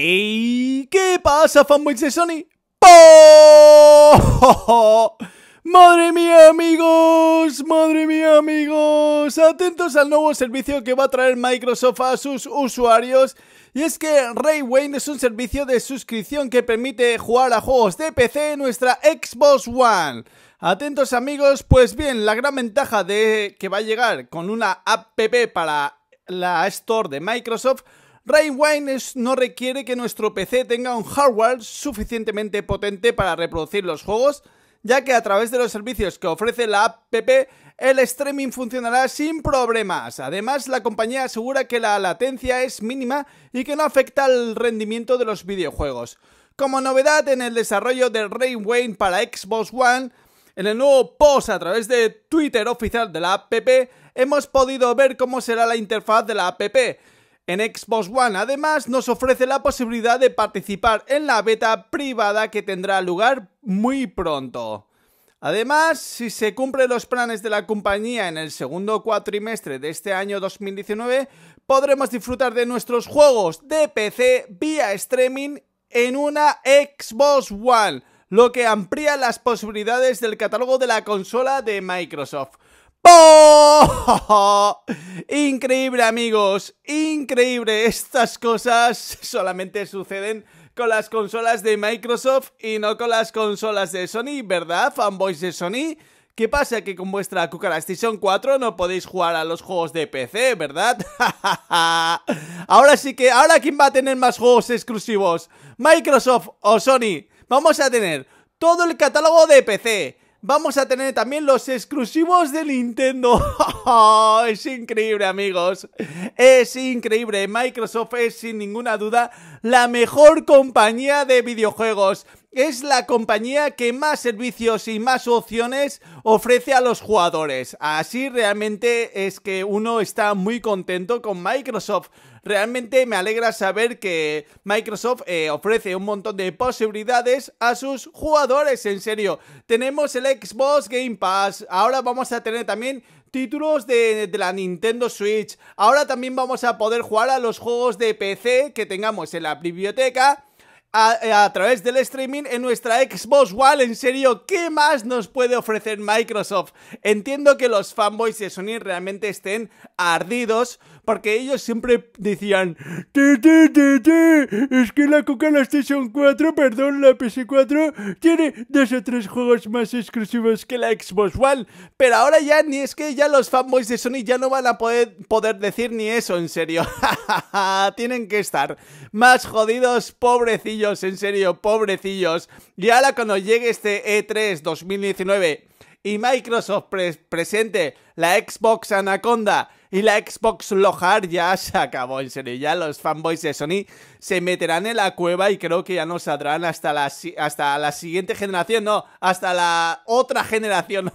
¡Ey! qué pasa, fanboys de Sony? ¡Po! ¡Madre mía, amigos! ¡Madre mía, amigos! Atentos al nuevo servicio que va a traer Microsoft a sus usuarios. Y es que Ray Wayne es un servicio de suscripción que permite jugar a juegos de PC en nuestra Xbox One. Atentos amigos, pues bien, la gran ventaja de que va a llegar con una app para la Store de Microsoft Rainwine no requiere que nuestro PC tenga un hardware suficientemente potente para reproducir los juegos, ya que a través de los servicios que ofrece la app el streaming funcionará sin problemas. Además, la compañía asegura que la latencia es mínima y que no afecta al rendimiento de los videojuegos. Como novedad en el desarrollo de RainWayne para Xbox One, en el nuevo post a través de Twitter oficial de la app, hemos podido ver cómo será la interfaz de la app en Xbox One además nos ofrece la posibilidad de participar en la beta privada que tendrá lugar muy pronto. Además, si se cumplen los planes de la compañía en el segundo cuatrimestre de este año 2019, podremos disfrutar de nuestros juegos de PC vía streaming en una Xbox One, lo que amplía las posibilidades del catálogo de la consola de Microsoft. ¡Oh! Increíble amigos, increíble. Estas cosas solamente suceden con las consolas de Microsoft y no con las consolas de Sony, ¿verdad, fanboys de Sony? ¿Qué pasa? Que con vuestra Station 4 no podéis jugar a los juegos de PC, ¿verdad? ahora sí que, ¿ahora quién va a tener más juegos exclusivos? ¿Microsoft o Sony? Vamos a tener todo el catálogo de PC, vamos a tener también los exclusivos de Nintendo. es increíble, amigos. Es increíble. Microsoft es, sin ninguna duda, la mejor compañía de videojuegos es la compañía que más servicios y más opciones ofrece a los jugadores. Así realmente es que uno está muy contento con Microsoft. Realmente me alegra saber que Microsoft eh, ofrece un montón de posibilidades a sus jugadores, en serio. Tenemos el Xbox Game Pass, ahora vamos a tener también títulos de, la Nintendo Switch. Ahora también vamos a poder jugar a los juegos de PC que tengamos en la biblioteca a, través del streaming en nuestra Xbox One. En serio, ¿qué más nos puede ofrecer Microsoft? Entiendo que los fanboys de Sony realmente estén ardidos porque ellos siempre decían es que la Coca la Station 4, perdón, la PS4 tiene dos o tres juegos más exclusivos que la Xbox One. Pero ahora ya ni es que ya los fanboys de Sony ya no van a poder, poder decir ni eso, en serio. Tienen que estar más jodidos, pobrecillos en serio, pobrecillos. Y ahora cuando llegue este E3 2019 y Microsoft presente la Xbox Anaconda y la Xbox Lojar, ya se acabó, en serio, ya los fanboys de Sony se meterán en la cueva y creo que ya no saldrán hasta la, hasta la siguiente generación, no, hasta la otra generación.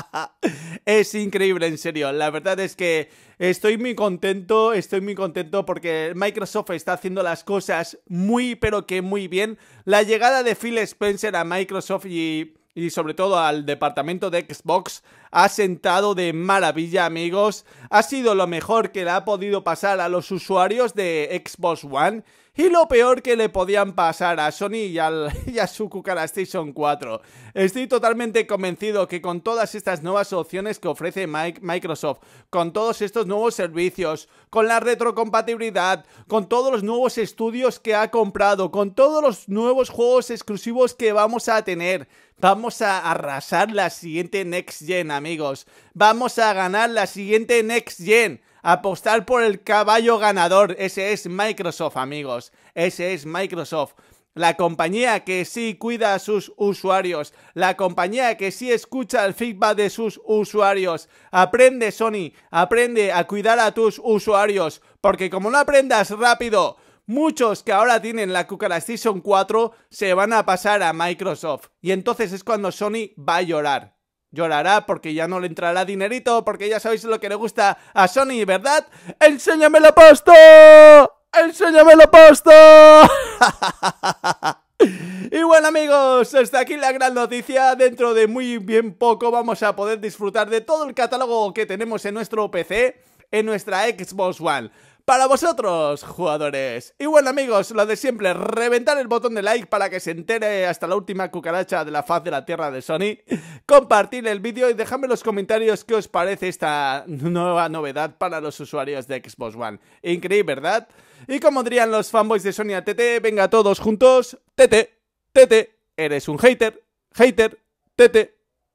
es increíble, en serio. La verdad es que estoy muy contento, estoy muy contento porque Microsoft está haciendo las cosas muy, pero que muy bien. La llegada de Phil Spencer a Microsoft y, sobre todo al departamento de Xbox ha sentado de maravilla amigos, ha sido lo mejor que le ha podido pasar a los usuarios de Xbox One y lo peor que le podían pasar a Sony y, al, a su Cucara Station 4. Estoy totalmente convencido que con todas estas nuevas opciones que ofrece Microsoft, con todos estos nuevos servicios, con la retrocompatibilidad, con todos los nuevos estudios que ha comprado, con todos los nuevos juegos exclusivos que vamos a tener, vamos a arrasar la siguiente Next Gen amigos. Vamos a ganar la siguiente Next Gen. Apostar por el caballo ganador. Ese es Microsoft, amigos. Ese es Microsoft. La compañía que sí cuida a sus usuarios. La compañía que sí escucha el feedback de sus usuarios. Aprende, Sony. Aprende a cuidar a tus usuarios. Porque como no aprendas rápido, muchos que ahora tienen la Season 4 se van a pasar a Microsoft. Y entonces es cuando Sony va a llorar. Llorará porque ya no le entrará dinerito, porque ya sabéis lo que le gusta a Sony, ¿verdad? ¡Enséñame la ¡Enséñamelo, ¡Enséñame la Y bueno amigos, hasta aquí la gran noticia, dentro de muy bien poco vamos a poder disfrutar de todo el catálogo que tenemos en nuestro PC, en nuestra Xbox One para vosotros, jugadores. Y bueno, amigos, lo de siempre, reventar el botón de like para que se entere hasta la última cucaracha de la faz de la tierra de Sony. Compartir el vídeo y dejadme en los comentarios qué os parece esta nueva novedad para los usuarios de Xbox One. Increíble, ¿verdad? Y como dirían los fanboys de Sony a TT, venga todos juntos, TT, TT, eres un hater, hater, TT,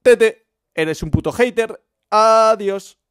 TT, eres un puto hater, adiós.